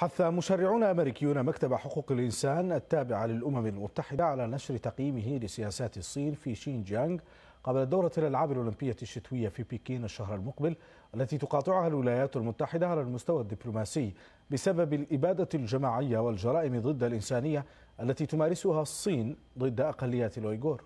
حث مشرعون أمريكيون مكتب حقوق الإنسان التابع للأمم المتحدة على نشر تقييمه لسياسات الصين في شينجيانغ قبل دورة الألعاب الأولمبية الشتوية في بكين الشهر المقبل التي تقاطعها الولايات المتحدة على المستوى الدبلوماسي بسبب الإبادة الجماعية والجرائم ضد الإنسانية التي تمارسها الصين ضد أقليات الأويغور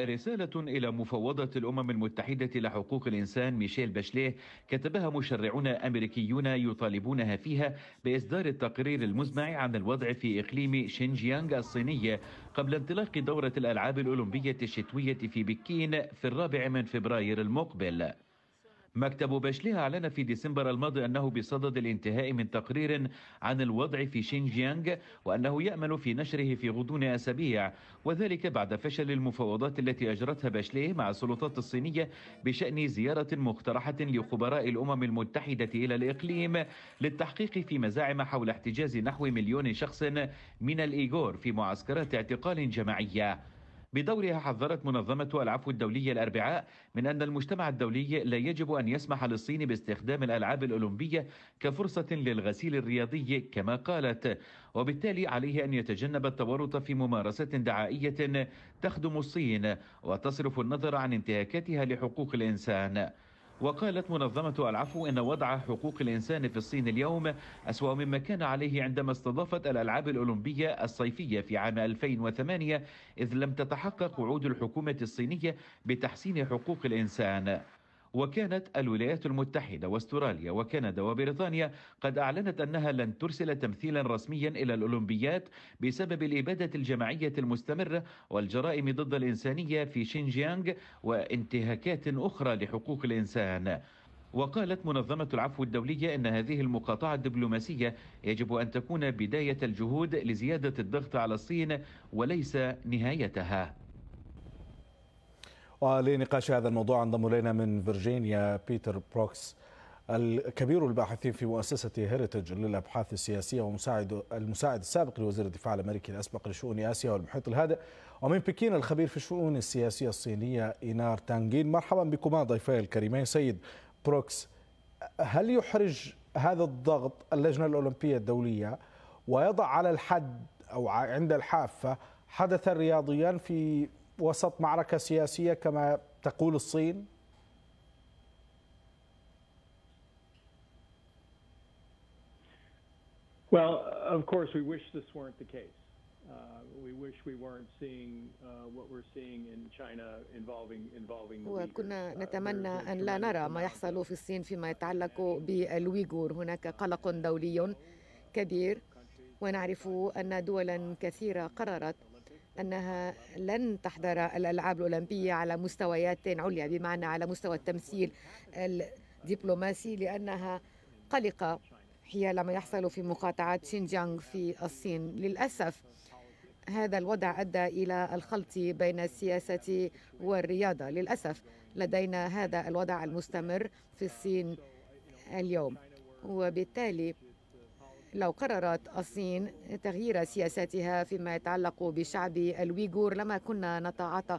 رسالة إلى مفوضة الأمم المتحدة لحقوق الإنسان ميشيل باشليه كتبها مشرعون أمريكيون يطالبونها فيها بإصدار التقرير المزمع عن الوضع في إقليم شينجيانغ الصينية قبل انطلاق دورة الألعاب الأولمبية الشتوية في بكين في الرابع من فبراير المقبل مكتب باشليه أعلن في ديسمبر الماضي أنه بصدد الانتهاء من تقرير عن الوضع في شينجيانغ وأنه يأمل في نشره في غضون أسابيع وذلك بعد فشل المفاوضات التي أجرتها باشليه مع السلطات الصينية بشأن زيارة مقترحة لخبراء الأمم المتحدة إلى الإقليم للتحقيق في مزاعم حول احتجاز نحو مليون شخص من الإيغور في معسكرات اعتقال جماعية بدورها حذرت منظمة العفو الدولية الأربعاء من أن المجتمع الدولي لا يجب أن يسمح للصين باستخدام الألعاب الأولمبية كفرصة للغسيل الرياضي كما قالت وبالتالي عليه أن يتجنب التورط في ممارسة دعائية تخدم الصين وتصرف النظر عن انتهاكاتها لحقوق الإنسان وقالت منظمة العفو إن وضع حقوق الإنسان في الصين اليوم أسوأ مما كان عليه عندما استضافت الألعاب الأولمبية الصيفية في عام 2008 إذ لم تتحقق وعود الحكومة الصينية بتحسين حقوق الإنسان وكانت الولايات المتحدة واستراليا وكندا وبريطانيا قد أعلنت أنها لن ترسل تمثيلا رسميا إلى الأولمبيات بسبب الإبادة الجماعية المستمرة والجرائم ضد الإنسانية في شينجيانغ وانتهاكات أخرى لحقوق الإنسان وقالت منظمة العفو الدولية أن هذه المقاطعة الدبلوماسية يجب أن تكون بداية الجهود لزيادة الضغط على الصين وليس نهايتها ولنقاش هذا الموضوع انضم الينا من فيرجينيا بيتر بروكس الكبير الباحثين في مؤسسة هيريتج للأبحاث السياسية ومساعد المساعد السابق لوزير الدفاع الأمريكي الأسبق لشؤون آسيا والمحيط الهادئ ومن بكين الخبير في الشؤون السياسية الصينية إينار تانجين مرحبا بكما ضيفي الكريمين سيد بروكس هل يحرج هذا الضغط اللجنة الأولمبية الدولية ويضع على الحد أو عند الحافة حدثا رياضيا في وسط معركة سياسية كما تقول الصين Well, of course, we wish this weren't the case. Uh, we wish we weren't seeing uh, what we're seeing in China involving involving the وكنا uh, نتمنى أن لا نرى ما يحصل في الصين فيما يتعلق بالويغور هناك قلق دولي كبير ونعرف أن دولا كثيرة قررت أنها لن تحضر الألعاب الأولمبية على مستويات عليا بمعنى على مستوى التمثيل الدبلوماسي لأنها قلقة حيال ما يحصل في مقاطعة شينجيانغ في الصين للأسف هذا الوضع أدى إلى الخلط بين السياسة والرياضة للأسف لدينا هذا الوضع المستمر في الصين اليوم وبالتالي لو قررت الصين تغيير سياساتها فيما يتعلق بشعب الويغور لما كنا نتعاطى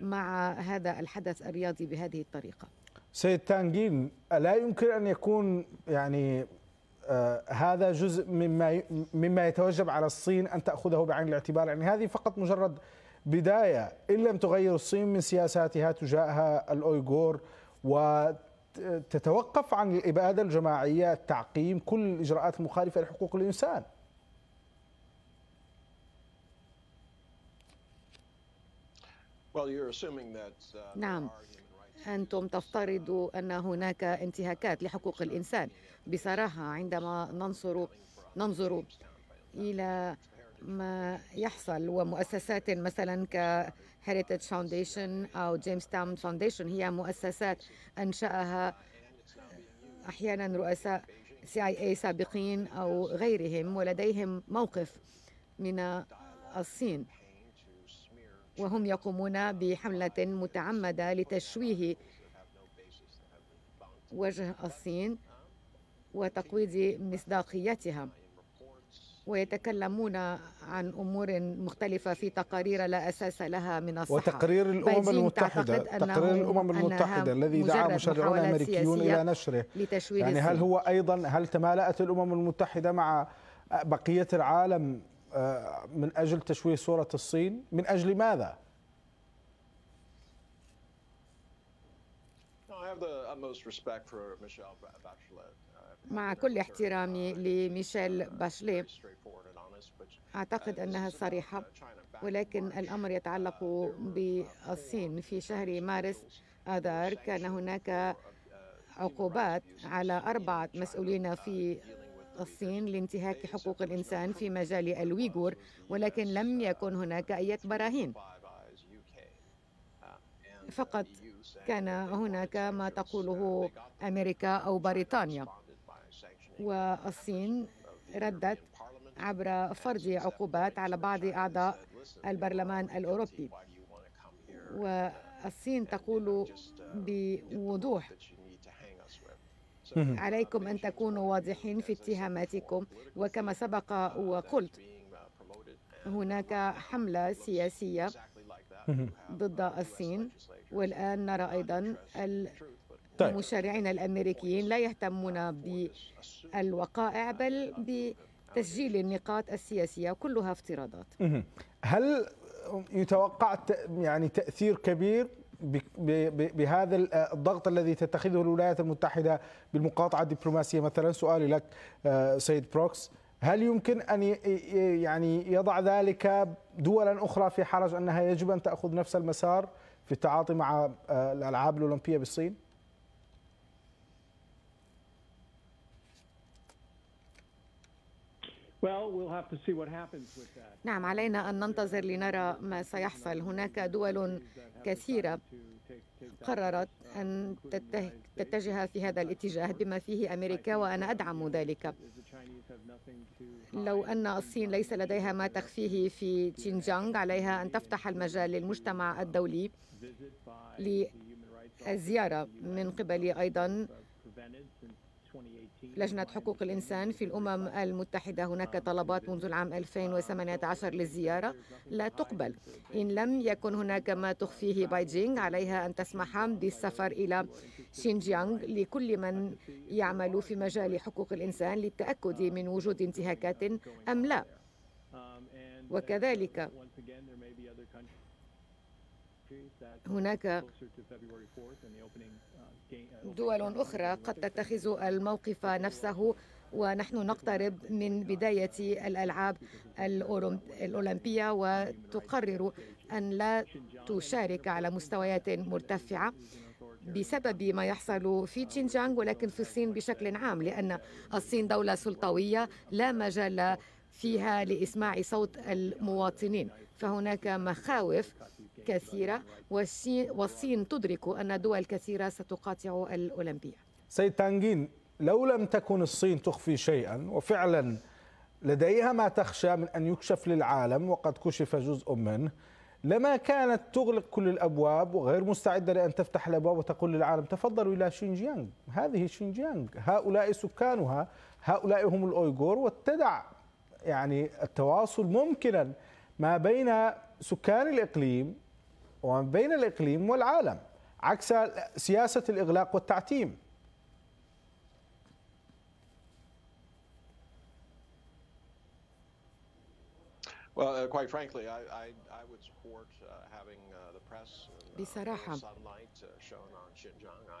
مع هذا الحدث الرياضي بهذه الطريقه. سيد تانجين ألا يمكن ان يكون يعني آه، هذا جزء مما مما يتوجب على الصين ان تاخذه بعين الاعتبار يعني هذه فقط مجرد بدايه ان لم تغير الصين من سياساتها تجاهها الاويغور و تتوقف عن الإبادة الجماعية التعقيم كل الإجراءات المخالفة لحقوق الإنسان uh, نعم أنتم تفترضوا أن هناك انتهاكات لحقوق الإنسان بصراحة عندما ننظر ننظر إلى ما يحصل ومؤسسات مثلا ك هيريتج فاونديشن أو جيمس تاون فاونديشن هي مؤسسات أنشأها أحيانا رؤساء سي اي اي سابقين أو غيرهم ولديهم موقف من الصين وهم يقومون بحملة متعمدة لتشويه وجه الصين وتقويض مصداقيتها ويتكلمون عن امور مختلفه في تقارير لا اساس لها من الصحه وتقرير الامم المتحده تقرير الامم المتحده الذي دعا مشرعون امريكيون الى نشره يعني هل هو ايضا هل تمالأت الامم المتحده مع بقيه العالم آه، من اجل تشويه صوره الصين من اجل ماذا I have the utmost respect for Michelle Bachelet. مع كل احترامي لميشيل باشلي أعتقد أنها صريحة ولكن الأمر يتعلق بالصين في شهر مارس آذار كان هناك عقوبات على أربعة مسؤولين في الصين لانتهاك حقوق الإنسان في مجال الويغور ولكن لم يكن هناك أي براهين فقط كان هناك ما تقوله أمريكا أو بريطانيا والصين ردت عبر فرض عقوبات على بعض أعضاء البرلمان الأوروبي والصين تقول بوضوح عليكم أن تكونوا واضحين في اتهاماتكم وكما سبق وقلت هناك حملة سياسية ضد الصين والآن نرى أيضا طيب. الامريكيين لا يهتمون بالوقائع بل بتسجيل النقاط السياسيه كلها افتراضات هل يتوقع يعني تاثير كبير بهذا الضغط الذي تتخذه الولايات المتحده بالمقاطعه الدبلوماسيه مثلا سؤالي لك آه، سيد بروكس هل يمكن ان يعني يضع ذلك دولا اخرى في حرج انها يجب ان تاخذ نفس المسار في التعاطي مع آه، الالعاب الاولمبيه بالصين؟ نعم علينا أن ننتظر لنرى ما سيحصل هناك دول كثيرة قررت أن تتجه في هذا الاتجاه بما فيه أمريكا وأنا أدعم ذلك لو أن الصين ليس لديها ما تخفيه في تشينجيانغ عليها أن تفتح المجال للمجتمع الدولي للزيارة من قبل أيضا لجنة حقوق الإنسان في الأمم المتحدة هناك طلبات منذ العام 2018 للزيارة لا تقبل إن لم يكن هناك ما تخفيه بايجينغ عليها أن تسمح بالسفر إلى شينجيانغ لكل من يعمل في مجال حقوق الإنسان للتأكد من وجود انتهاكات أم لا وكذلك هناك دول أخرى قد تتخذ الموقف نفسه ونحن نقترب من بداية الألعاب الأولمبية وتقرر أن لا تشارك على مستويات مرتفعة بسبب ما يحصل في تشينجانغ ولكن في الصين بشكل عام لأن الصين دولة سلطوية لا مجال فيها لإسماع صوت المواطنين فهناك مخاوف كثيرة والصين تدرك أن دول كثيرة ستقاطع الأولمبياد سيد تانجين لو لم تكن الصين تخفي شيئا وفعلا لديها ما تخشى من أن يكشف للعالم وقد كشف جزء منه لما كانت تغلق كل الابواب وغير مستعده لان تفتح الابواب وتقول للعالم تفضلوا الى شينجيانغ، هذه شينجيانغ، هؤلاء سكانها، هؤلاء هم الاويغور واتدع يعني التواصل ممكنا ما بين سكان الإقليم وما بين الإقليم والعالم عكس سياسة الإغلاق والتعتيم بصراحة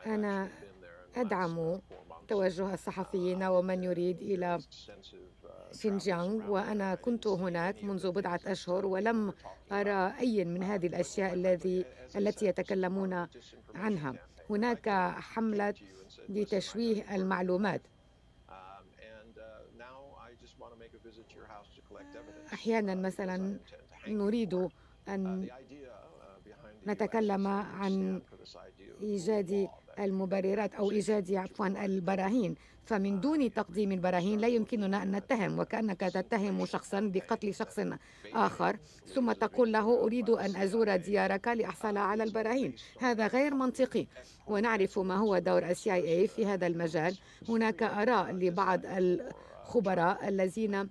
أنا أدعم توجه الصحفيين ومن يريد إلى شينجيانغ وأنا كنت هناك منذ بضعة أشهر ولم أرى أي من هذه الأشياء الذي التي يتكلمون عنها هناك حملة لتشويه المعلومات أحيانا مثلا نريد أن نتكلم عن إيجاد المبررات أو إيجاد عفوا البراهين فمن دون تقديم البراهين لا يمكننا أن نتهم وكأنك تتهم شخصا بقتل شخص آخر ثم تقول له أريد أن أزور ديارك لأحصل على البراهين هذا غير منطقي ونعرف ما هو دور السي اي إيه في هذا المجال هناك آراء لبعض الخبراء الذين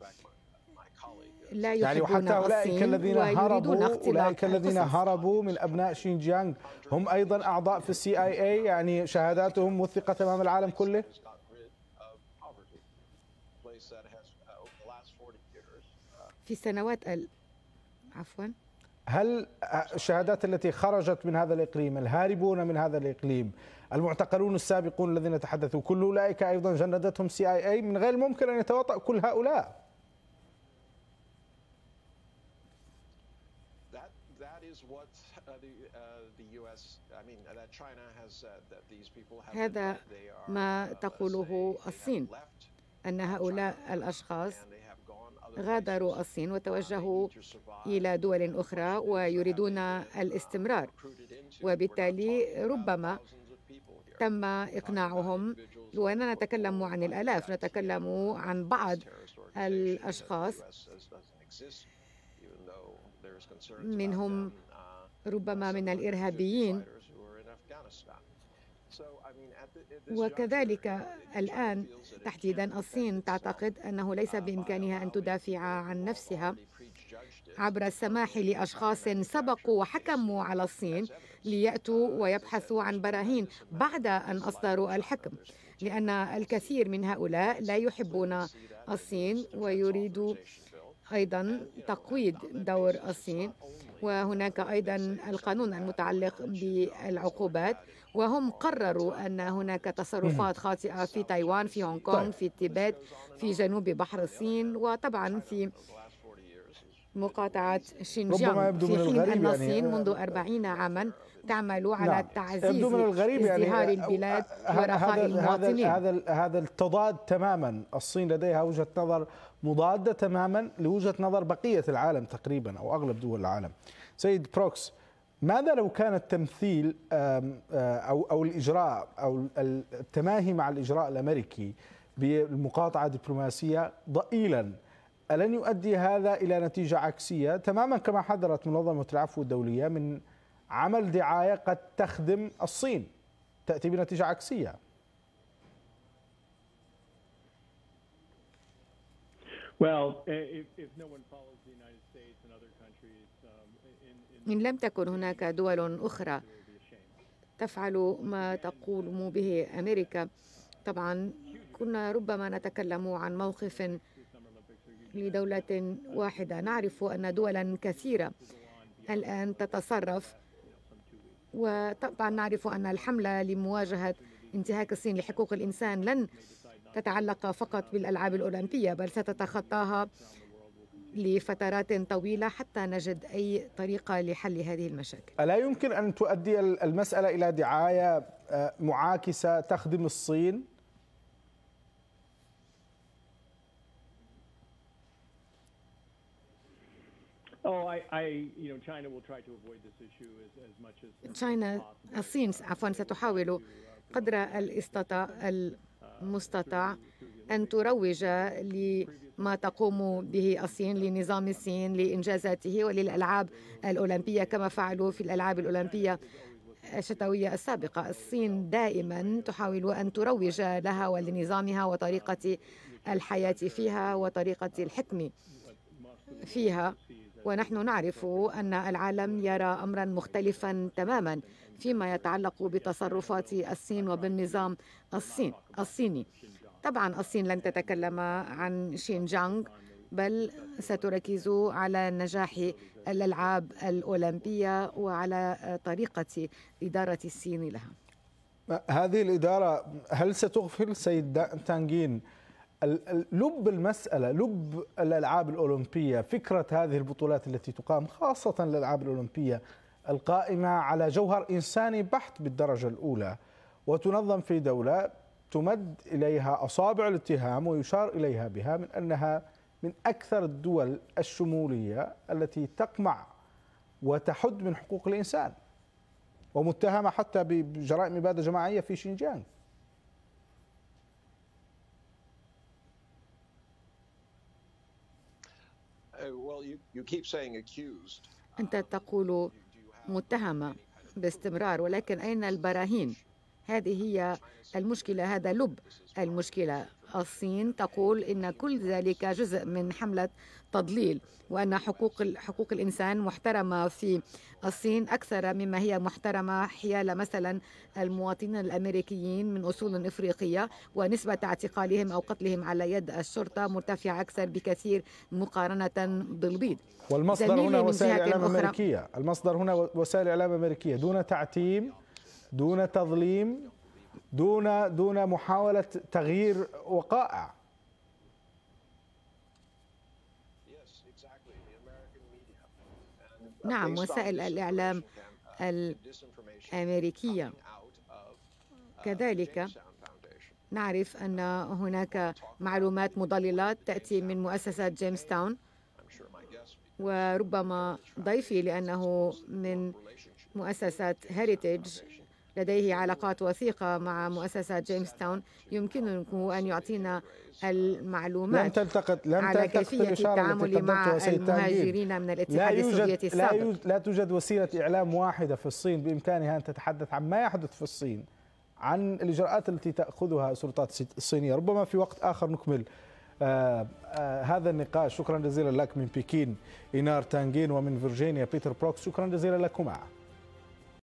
لا يعني يحبون يعني وحتى أولئك الذين هربوا أولئك الذين هربوا من أبناء شينجيانغ هم أيضا أعضاء في السي آي آي يعني شهاداتهم وثقت أمام العالم كله في سنوات ال... عفوا هل الشهادات التي خرجت من هذا الإقليم الهاربون من هذا الإقليم المعتقلون السابقون الذين تحدثوا كل أولئك أيضا جندتهم سي آي آي من غير ممكن أن يتواطأ كل هؤلاء هذا uh, ما uh, تقوله الصين أن هؤلاء الأشخاص غادروا الصين uh, وتوجهوا إلى دول أخرى ويريدون الاستمرار وبالتالي ربما تم إقناعهم وأننا نتكلم عن الآلاف نتكلم عن بعض الأشخاص منهم ربما من الإرهابيين وكذلك الآن تحديدا الصين تعتقد أنه ليس بإمكانها أن تدافع عن نفسها عبر السماح لأشخاص سبقوا وحكموا على الصين ليأتوا ويبحثوا عن براهين بعد أن أصدروا الحكم لأن الكثير من هؤلاء لا يحبون الصين ويريدوا أيضا تقويض دور الصين وهناك أيضا القانون المتعلق بالعقوبات وهم قرروا أن هناك تصرفات خاطئة في تايوان في هونغ كونغ طيب. في تibet في جنوب بحر الصين وطبعا في مقاطعة شينجيانغ في حين أن يعني، الصين منذ آه، أربعين عاما تعمل على نعم. تعزيز يبدو من الغريب يعني، ازدهار يعني البلاد آه، ورخاء المواطنين هذا هذا التضاد تماما الصين لديها وجهة نظر مضادة تماما لوجهة نظر بقية العالم تقريبا أو أغلب دول العالم سيد بروكس ماذا لو كان التمثيل أو أو الإجراء أو التماهي مع الإجراء الأمريكي بالمقاطعة الدبلوماسية ضئيلا ألن يؤدي هذا إلى نتيجة عكسية تماما كما حذرت منظمة العفو الدولية من عمل دعاية قد تخدم الصين تأتي بنتيجة عكسية um, إن لم تكن هناك دول أخرى تفعل ما تقوم به أمريكا طبعا كنا ربما نتكلم عن موقف لدولة واحدة نعرف أن دولا كثيرة الآن تتصرف وطبعا نعرف أن الحملة لمواجهة انتهاك الصين لحقوق الإنسان لن تتعلق فقط بالألعاب الأولمبية بل ستتخطاها لفترات طويلة حتى نجد أي طريقة لحل هذه المشاكل ألا يمكن أن تؤدي المسألة إلى دعاية آه، معاكسة تخدم الصين Oh, China, الصين عفوا uh, ستحاول قدر الاستطاع المستطاع أن تروج لما تقوم به الصين لنظام الصين لإنجازاته وللألعاب الأولمبية كما فعلوا في الألعاب الأولمبية الشتوية السابقة الصين دائما تحاول أن تروج لها ولنظامها وطريقة الحياة فيها وطريقة الحكم فيها ونحن نعرف أن العالم يرى أمرا مختلفا تماما فيما يتعلق بتصرفات الصين وبالنظام الصين الصيني طبعا الصين لن تتكلم عن شينجيانغ بل ستركز على نجاح الألعاب الأولمبية وعلى طريقة إدارة الصين لها هذه الإدارة هل ستغفل سيد تانجين لب المسألة لب الألعاب الأولمبية فكرة هذه البطولات التي تقام خاصة الألعاب الأولمبية القائمة على جوهر إنساني بحت بالدرجة الأولى وتنظم في دولة تمد إليها أصابع الاتهام ويشار إليها بها من أنها من أكثر الدول الشمولية التي تقمع وتحد من حقوق الإنسان ومتهمة حتى بجرائم إبادة جماعية في شينجيانغ أنت تقول متهمة باستمرار ولكن أين البراهين؟ هذه هي المشكلة هذا لب المشكلة الصين تقول ان كل ذلك جزء من حمله تضليل وان حقوق حقوق الانسان محترمه في الصين اكثر مما هي محترمه حيال مثلا المواطنين الامريكيين من اصول افريقيه ونسبه اعتقالهم او قتلهم على يد الشرطه مرتفعه اكثر بكثير مقارنه بالبيض والمصدر هنا وسائل اعلام امريكيه المصدر هنا وسائل اعلام امريكيه دون تعتيم دون تظليم دون دون محاوله تغيير وقائع نعم وسائل الاعلام الامريكيه كذلك نعرف ان هناك معلومات مضللات تاتي من مؤسسه جيمس تاون وربما ضيفي لانه من مؤسسه هيريتج لديه علاقات وثيقة مع مؤسسة جيمس تاون يمكنه أن يعطينا المعلومات لم تلتقط لم على كيفية التعامل مع المهاجرين من الاتحاد السوفيتي السابق لا, لا توجد وسيلة إعلام واحدة في الصين بإمكانها أن تتحدث عن ما يحدث في الصين عن الإجراءات التي تأخذها السلطات الصينية ربما في وقت آخر نكمل آه آه هذا النقاش شكرا جزيلا لك من بكين إنار تانجين ومن فيرجينيا بيتر بروكس شكرا جزيلا لكما